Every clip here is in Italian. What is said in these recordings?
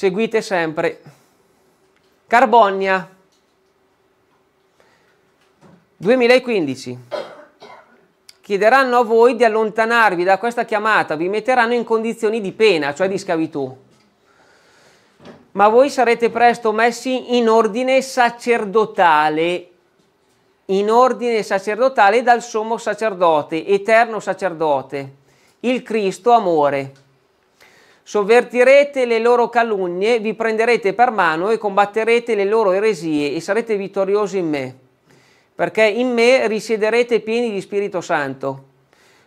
seguite sempre. Carbonia 2015 chiederanno a voi di allontanarvi da questa chiamata, vi metteranno in condizioni di pena, cioè di schiavitù. Ma voi sarete presto messi in ordine sacerdotale, in ordine sacerdotale dal sommo sacerdote, eterno sacerdote, il Cristo amore Sovvertirete le loro calunnie, vi prenderete per mano e combatterete le loro eresie e sarete vittoriosi in me, perché in me risiederete pieni di Spirito Santo.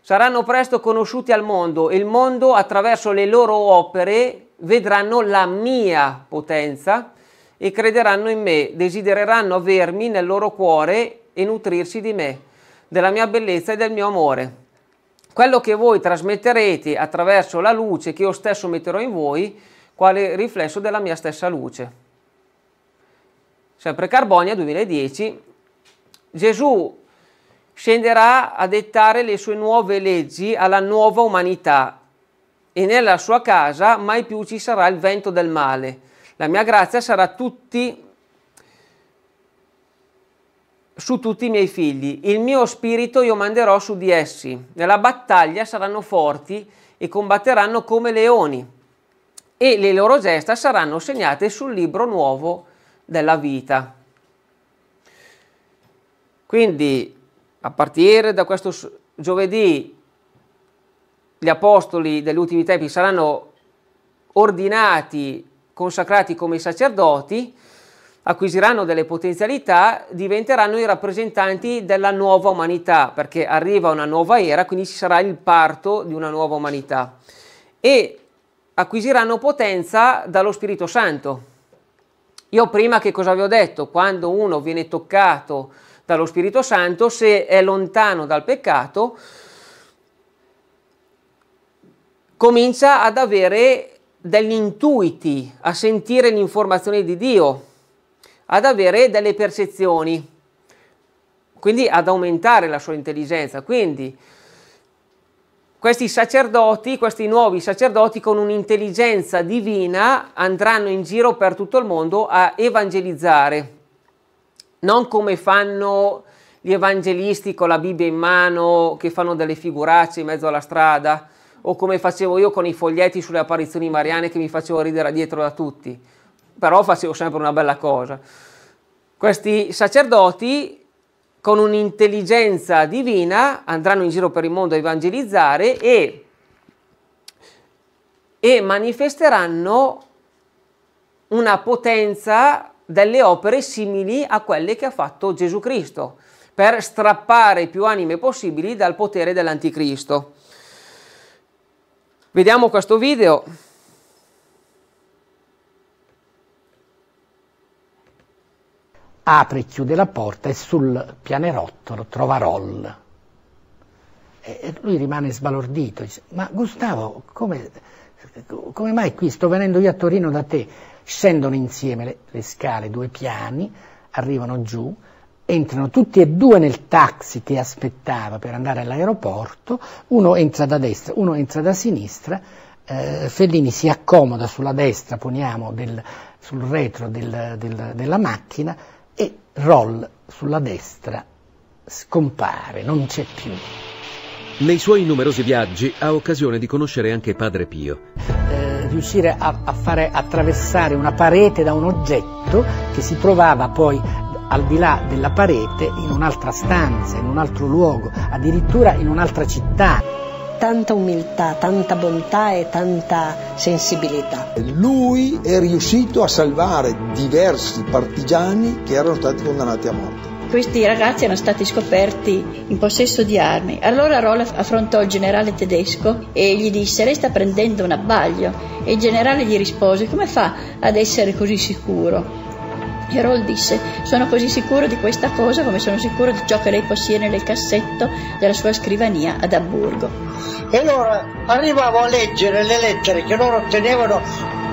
Saranno presto conosciuti al mondo e il mondo attraverso le loro opere vedranno la mia potenza e crederanno in me, desidereranno avermi nel loro cuore e nutrirsi di me, della mia bellezza e del mio amore quello che voi trasmetterete attraverso la luce che io stesso metterò in voi, quale riflesso della mia stessa luce. Sempre Carbonia 2010, Gesù scenderà a dettare le sue nuove leggi alla nuova umanità e nella sua casa mai più ci sarà il vento del male. La mia grazia sarà tutti su tutti i miei figli. Il mio spirito io manderò su di essi. Nella battaglia saranno forti e combatteranno come leoni. E le loro gesta saranno segnate sul libro nuovo della vita. Quindi, a partire da questo giovedì, gli apostoli degli ultimi tempi saranno ordinati, consacrati come sacerdoti, acquisiranno delle potenzialità, diventeranno i rappresentanti della nuova umanità, perché arriva una nuova era, quindi ci sarà il parto di una nuova umanità. E acquisiranno potenza dallo Spirito Santo. Io prima che cosa vi ho detto? Quando uno viene toccato dallo Spirito Santo, se è lontano dal peccato, comincia ad avere degli intuiti, a sentire l'informazione di Dio, ad avere delle percezioni, quindi ad aumentare la sua intelligenza. Quindi questi sacerdoti, questi nuovi sacerdoti con un'intelligenza divina andranno in giro per tutto il mondo a evangelizzare, non come fanno gli evangelisti con la Bibbia in mano che fanno delle figuracce in mezzo alla strada o come facevo io con i foglietti sulle apparizioni mariane che mi facevo ridere dietro da tutti però facevo sempre una bella cosa. Questi sacerdoti con un'intelligenza divina andranno in giro per il mondo a evangelizzare e, e manifesteranno una potenza delle opere simili a quelle che ha fatto Gesù Cristo per strappare più anime possibili dal potere dell'anticristo. Vediamo questo video. apre e chiude la porta e sul pianerottolo trova Roll. E lui rimane sbalordito, dice, ma Gustavo, come, come, mai qui? Sto venendo io a Torino da te. Scendono insieme le, le scale, due piani, arrivano giù, entrano tutti e due nel taxi che aspettava per andare all'aeroporto, uno entra da destra, uno entra da sinistra, eh, Fellini si accomoda sulla destra, poniamo, del, sul retro del, del, della macchina Roll sulla destra scompare, non c'è più. Nei suoi numerosi viaggi ha occasione di conoscere anche Padre Pio. Eh, riuscire a, a fare attraversare una parete da un oggetto che si trovava poi al di là della parete in un'altra stanza, in un altro luogo, addirittura in un'altra città tanta umiltà, tanta bontà e tanta sensibilità. Lui è riuscito a salvare diversi partigiani che erano stati condannati a morte. Questi ragazzi erano stati scoperti in possesso di armi. Allora Rolf affrontò il generale tedesco e gli disse: Lei sta prendendo un abbaglio. E il generale gli rispose: Come fa ad essere così sicuro? Harold disse: Sono così sicuro di questa cosa come sono sicuro di ciò che lei possiede nel cassetto della sua scrivania ad Amburgo. E allora arrivavo a leggere le lettere che loro tenevano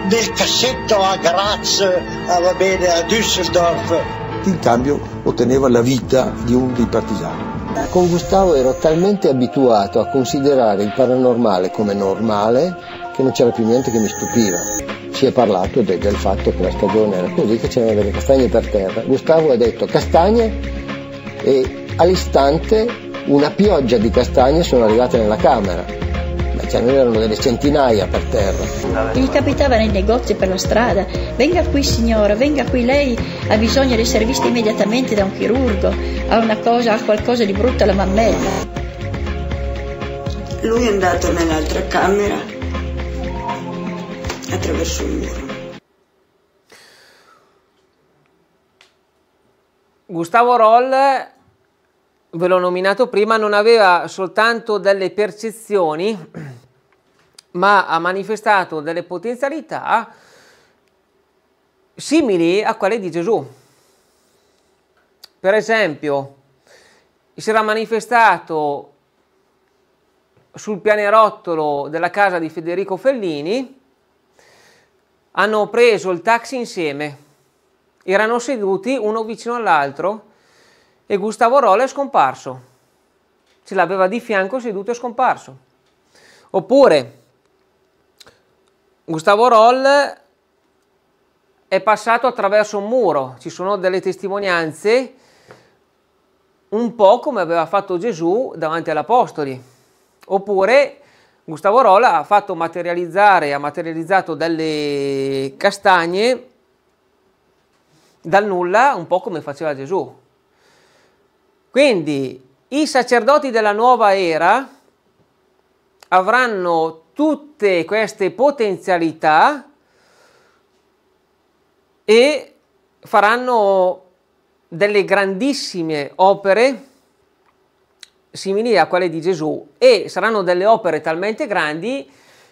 nel cassetto a Graz, a, ah, va bene, a Düsseldorf. In cambio otteneva la vita di un dei partigiani. Con Gustavo ero talmente abituato a considerare il paranormale come normale che non c'era più niente che mi stupiva si è parlato de- del fatto che la stagione era così, che c'erano delle castagne per terra. Gustavo ha detto castagne e all'istante una pioggia di castagne sono arrivate nella camera. Ma ce cioè, ne erano delle centinaia per terra. Gli capitava nei negozi per la strada, venga qui signora, venga qui lei, ha bisogno di essere vista immediatamente da un chirurgo, ha, una cosa, ha qualcosa di brutto alla mammella. Lui è andato nell'altra camera attraverso il muro. Gustavo Roll, ve l'ho nominato prima, non aveva soltanto delle percezioni, ma ha manifestato delle potenzialità simili a quelle di Gesù. Per esempio, si era manifestato sul pianerottolo della casa di Federico Fellini hanno preso il taxi insieme. Erano seduti uno vicino all'altro e Gustavo Rolla è scomparso. Ce l'aveva di fianco seduto e scomparso. Oppure Gustavo Roll è passato attraverso un muro. Ci sono delle testimonianze un po' come aveva fatto Gesù davanti all'Apostoli. Oppure Gustavo Rola ha fatto materializzare, ha materializzato delle castagne dal nulla, un po' come faceva Gesù. Quindi i sacerdoti della nuova era avranno tutte queste potenzialità e faranno delle grandissime opere simili a quelle di Gesù e saranno delle opere talmente grandi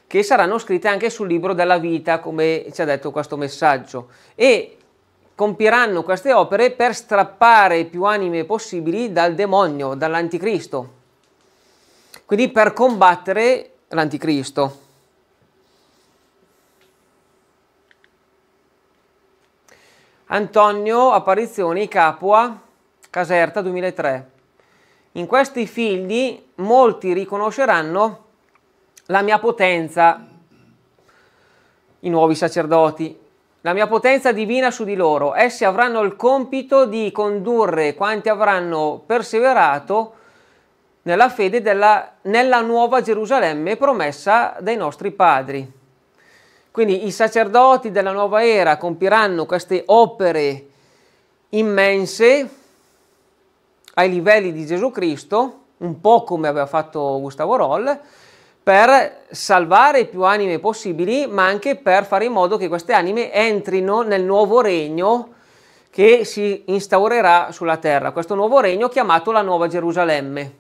che saranno scritte anche sul libro della vita, come ci ha detto questo messaggio, e compiranno queste opere per strappare più anime possibili dal demonio, dall'anticristo, quindi per combattere l'anticristo. Antonio Apparizioni, Capua, Caserta 2003 in questi figli molti riconosceranno la mia potenza, i nuovi sacerdoti, la mia potenza divina su di loro. Essi avranno il compito di condurre quanti avranno perseverato nella fede della, nella nuova Gerusalemme promessa dai nostri padri. Quindi i sacerdoti della nuova era compiranno queste opere immense ai livelli di Gesù Cristo, un po' come aveva fatto Gustavo Roll, per salvare più anime possibili, ma anche per fare in modo che queste anime entrino nel nuovo regno che si instaurerà sulla terra, questo nuovo regno chiamato la Nuova Gerusalemme.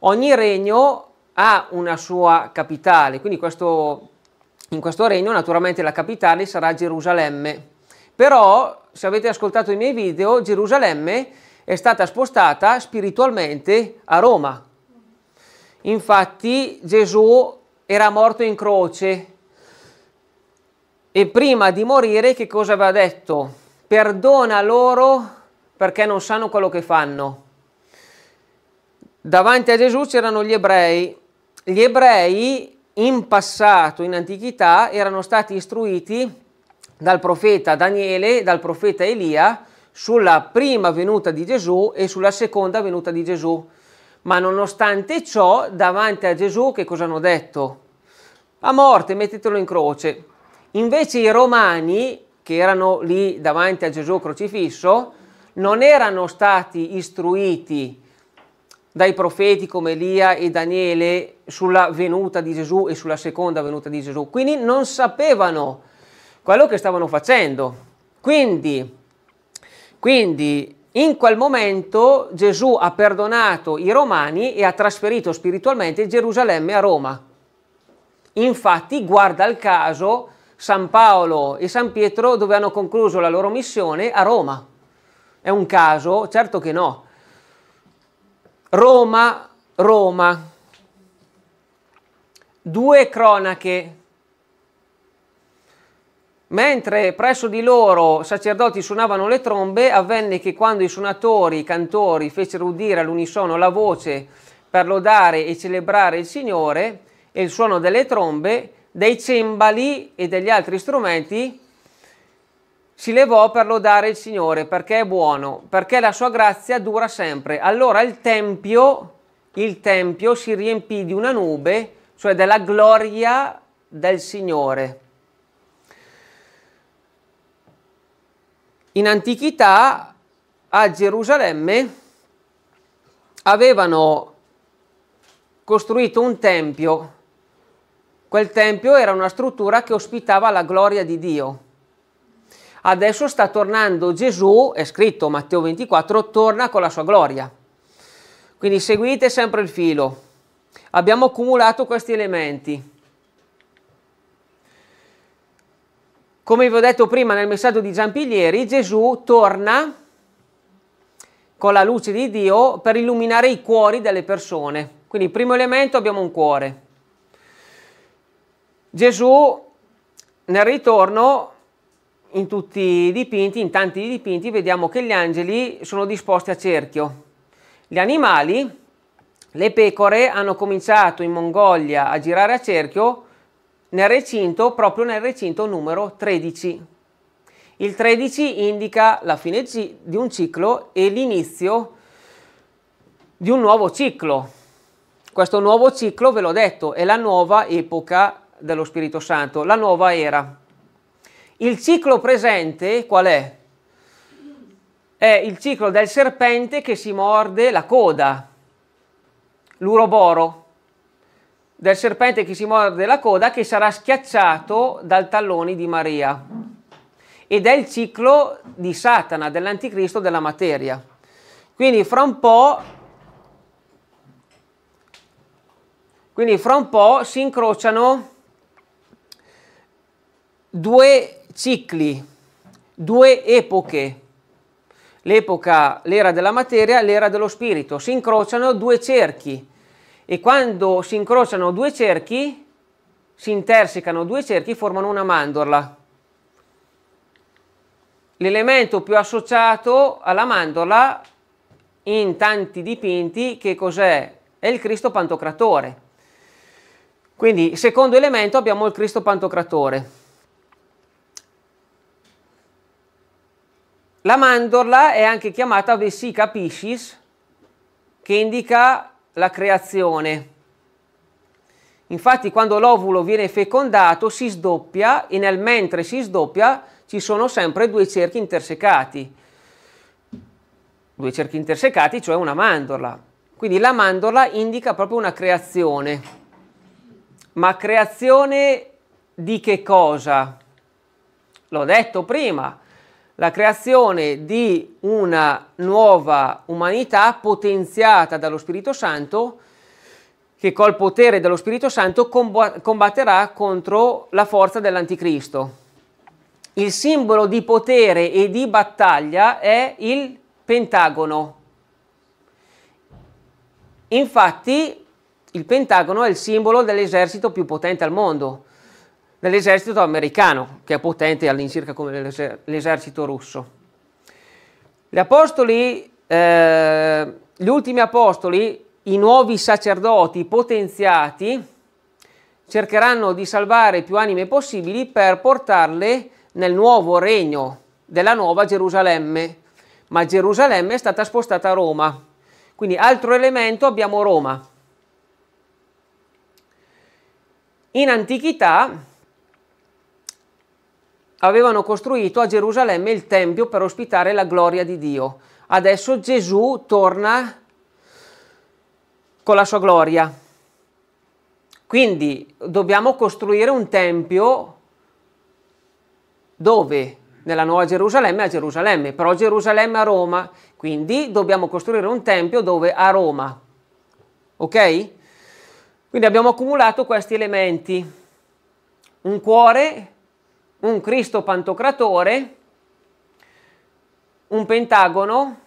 Ogni regno ha una sua capitale, quindi questo, in questo regno naturalmente la capitale sarà Gerusalemme. Però, se avete ascoltato i miei video, Gerusalemme è stata spostata spiritualmente a Roma. Infatti Gesù era morto in croce e prima di morire che cosa aveva detto? Perdona loro perché non sanno quello che fanno. Davanti a Gesù c'erano gli ebrei. Gli ebrei in passato, in antichità, erano stati istruiti dal profeta Daniele, dal profeta Elia, sulla prima venuta di Gesù e sulla seconda venuta di Gesù. Ma nonostante ciò, davanti a Gesù che cosa hanno detto? A morte, mettetelo in croce. Invece i romani, che erano lì davanti a Gesù crocifisso, non erano stati istruiti dai profeti come Elia e Daniele sulla venuta di Gesù e sulla seconda venuta di Gesù. Quindi non sapevano quello che stavano facendo. Quindi quindi in quel momento Gesù ha perdonato i romani e ha trasferito spiritualmente Gerusalemme a Roma. Infatti, guarda il caso, San Paolo e San Pietro dove hanno concluso la loro missione a Roma. È un caso? Certo che no. Roma, Roma. Due cronache Mentre presso di loro sacerdoti suonavano le trombe, avvenne che quando i suonatori, i cantori fecero udire all'unisono la voce per lodare e celebrare il Signore e il suono delle trombe, dei cembali e degli altri strumenti, si levò per lodare il Signore perché è buono, perché la sua grazia dura sempre. Allora il tempio, il tempio si riempì di una nube, cioè della gloria del Signore. In antichità a Gerusalemme avevano costruito un tempio. Quel tempio era una struttura che ospitava la gloria di Dio. Adesso sta tornando Gesù, è scritto Matteo 24, torna con la sua gloria. Quindi seguite sempre il filo. Abbiamo accumulato questi elementi. Come vi ho detto prima nel messaggio di Giampilieri, Gesù torna con la luce di Dio per illuminare i cuori delle persone. Quindi primo elemento abbiamo un cuore. Gesù nel ritorno in tutti i dipinti, in tanti dipinti, vediamo che gli angeli sono disposti a cerchio. Gli animali, le pecore, hanno cominciato in Mongolia a girare a cerchio nel recinto, proprio nel recinto numero 13. Il 13 indica la fine di un ciclo e l'inizio di un nuovo ciclo. Questo nuovo ciclo, ve l'ho detto, è la nuova epoca dello Spirito Santo, la nuova era. Il ciclo presente qual è? È il ciclo del serpente che si morde la coda, l'uroboro del serpente che si morde la coda che sarà schiacciato dal tallone di Maria. Ed è il ciclo di Satana, dell'anticristo, della materia. Quindi fra un po', quindi fra un po' si incrociano due cicli, due epoche. L'epoca, l'era della materia, l'era dello spirito. Si incrociano due cerchi e quando si incrociano due cerchi, si intersecano due cerchi, formano una mandorla. L'elemento più associato alla mandorla in tanti dipinti che cos'è? È il Cristo Pantocratore. Quindi secondo elemento abbiamo il Cristo Pantocratore. La mandorla è anche chiamata vesica piscis che indica la creazione. Infatti quando l'ovulo viene fecondato si sdoppia e nel mentre si sdoppia ci sono sempre due cerchi intersecati, due cerchi intersecati cioè una mandorla. Quindi la mandorla indica proprio una creazione, ma creazione di che cosa? L'ho detto prima, la creazione di una nuova umanità potenziata dallo Spirito Santo che col potere dello Spirito Santo combatterà contro la forza dell'anticristo. Il simbolo di potere e di battaglia è il pentagono. Infatti il pentagono è il simbolo dell'esercito più potente al mondo dell'esercito americano, che è potente all'incirca come l'esercito russo. Gli apostoli, eh, gli ultimi apostoli, i nuovi sacerdoti potenziati, cercheranno di salvare più anime possibili per portarle nel nuovo regno della nuova Gerusalemme. Ma Gerusalemme è stata spostata a Roma. Quindi altro elemento abbiamo Roma. In antichità avevano costruito a Gerusalemme il Tempio per ospitare la gloria di Dio. Adesso Gesù torna con la sua gloria. Quindi dobbiamo costruire un Tempio dove? Nella Nuova Gerusalemme a Gerusalemme, però Gerusalemme a Roma. Quindi dobbiamo costruire un Tempio dove? A Roma. Ok? Quindi abbiamo accumulato questi elementi. Un cuore un Cristo Pantocratore, un Pentagono,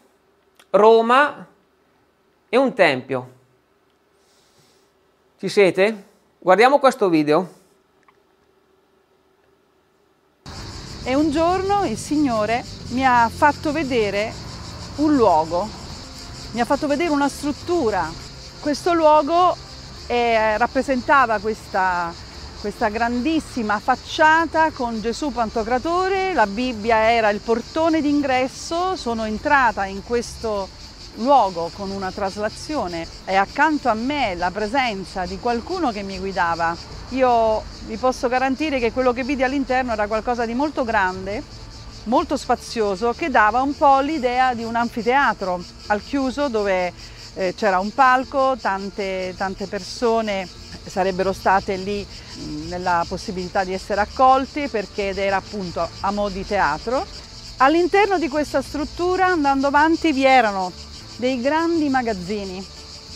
Roma e un Tempio. Ci siete? Guardiamo questo video. E un giorno il Signore mi ha fatto vedere un luogo, mi ha fatto vedere una struttura. Questo luogo eh, rappresentava questa questa grandissima facciata con Gesù Pantocratore, la Bibbia era il portone d'ingresso, sono entrata in questo luogo con una traslazione e accanto a me la presenza di qualcuno che mi guidava. Io vi posso garantire che quello che vidi all'interno era qualcosa di molto grande, molto spazioso, che dava un po' l'idea di un anfiteatro al chiuso dove eh, c'era un palco, tante, tante persone sarebbero state lì nella possibilità di essere accolti perché era appunto a mo' di teatro. All'interno di questa struttura, andando avanti, vi erano dei grandi magazzini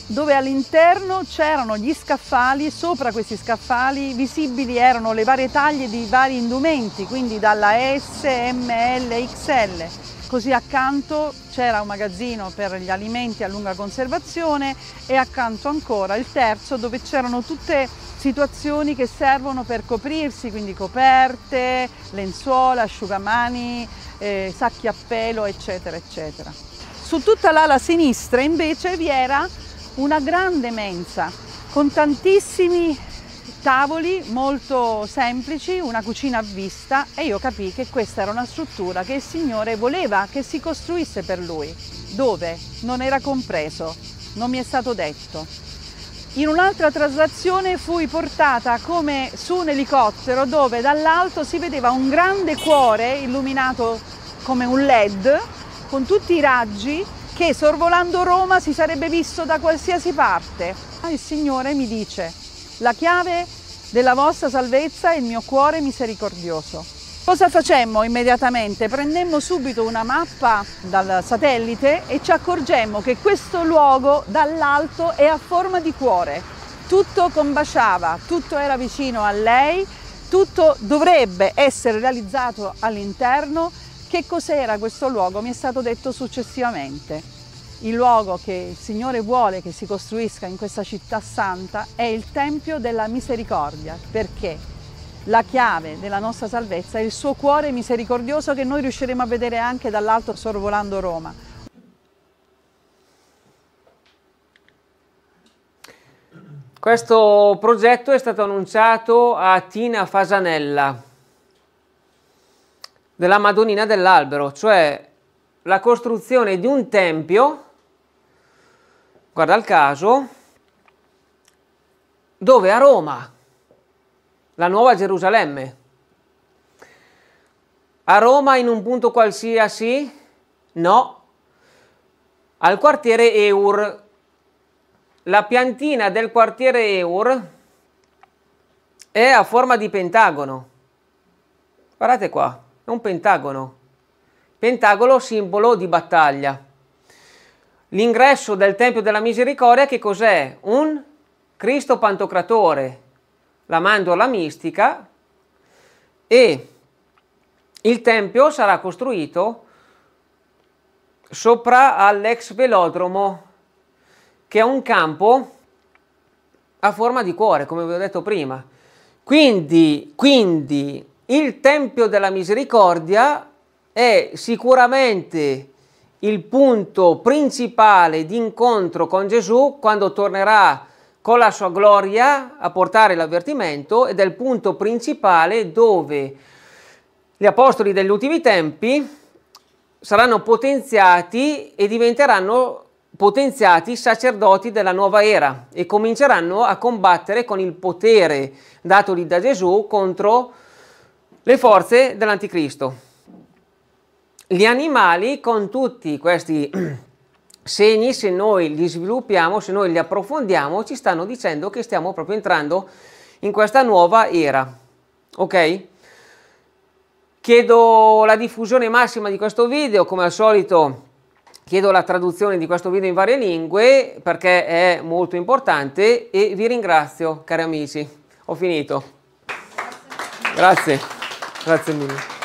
dove all'interno c'erano gli scaffali, sopra questi scaffali visibili erano le varie taglie di vari indumenti, quindi dalla S, M, L, XL Così accanto c'era un magazzino per gli alimenti a lunga conservazione e accanto ancora il terzo dove c'erano tutte situazioni che servono per coprirsi, quindi coperte, lenzuola, asciugamani, eh, sacchi a pelo, eccetera, eccetera. Su tutta l'ala sinistra invece vi era una grande mensa con tantissimi tavoli molto semplici, una cucina a vista e io capii che questa era una struttura che il Signore voleva che si costruisse per lui. Dove? Non era compreso, non mi è stato detto. In un'altra traslazione fui portata come su un elicottero dove dall'alto si vedeva un grande cuore illuminato come un led con tutti i raggi che sorvolando Roma si sarebbe visto da qualsiasi parte. Il Signore mi dice la chiave della vostra salvezza è il mio cuore misericordioso. Cosa facemmo immediatamente? Prendemmo subito una mappa dal satellite e ci accorgemmo che questo luogo dall'alto è a forma di cuore. Tutto combaciava, tutto era vicino a lei, tutto dovrebbe essere realizzato all'interno. Che cos'era questo luogo? Mi è stato detto successivamente il luogo che il Signore vuole che si costruisca in questa città santa è il Tempio della Misericordia, perché la chiave della nostra salvezza è il suo cuore misericordioso che noi riusciremo a vedere anche dall'alto sorvolando Roma. Questo progetto è stato annunciato a Tina Fasanella della Madonnina dell'Albero, cioè la costruzione di un tempio guarda il caso, dove a Roma, la nuova Gerusalemme, a Roma in un punto qualsiasi? No, al quartiere Eur. La piantina del quartiere Eur è a forma di pentagono. Guardate qua, è un pentagono. Pentagono simbolo di battaglia. L'ingresso del Tempio della Misericordia che cos'è? Un Cristo Pantocratore, la mandorla mistica e il Tempio sarà costruito sopra all'ex velodromo che è un campo a forma di cuore, come vi ho detto prima. Quindi, quindi il Tempio della Misericordia è sicuramente il punto principale di incontro con Gesù quando tornerà con la sua gloria a portare l'avvertimento ed è il punto principale dove gli apostoli degli ultimi tempi saranno potenziati e diventeranno potenziati sacerdoti della nuova era e cominceranno a combattere con il potere datogli da Gesù contro le forze dell'anticristo. Gli animali con tutti questi segni, se noi li sviluppiamo, se noi li approfondiamo, ci stanno dicendo che stiamo proprio entrando in questa nuova era. Ok? Chiedo la diffusione massima di questo video, come al solito chiedo la traduzione di questo video in varie lingue perché è molto importante e vi ringrazio cari amici. Ho finito. Grazie. Grazie mille.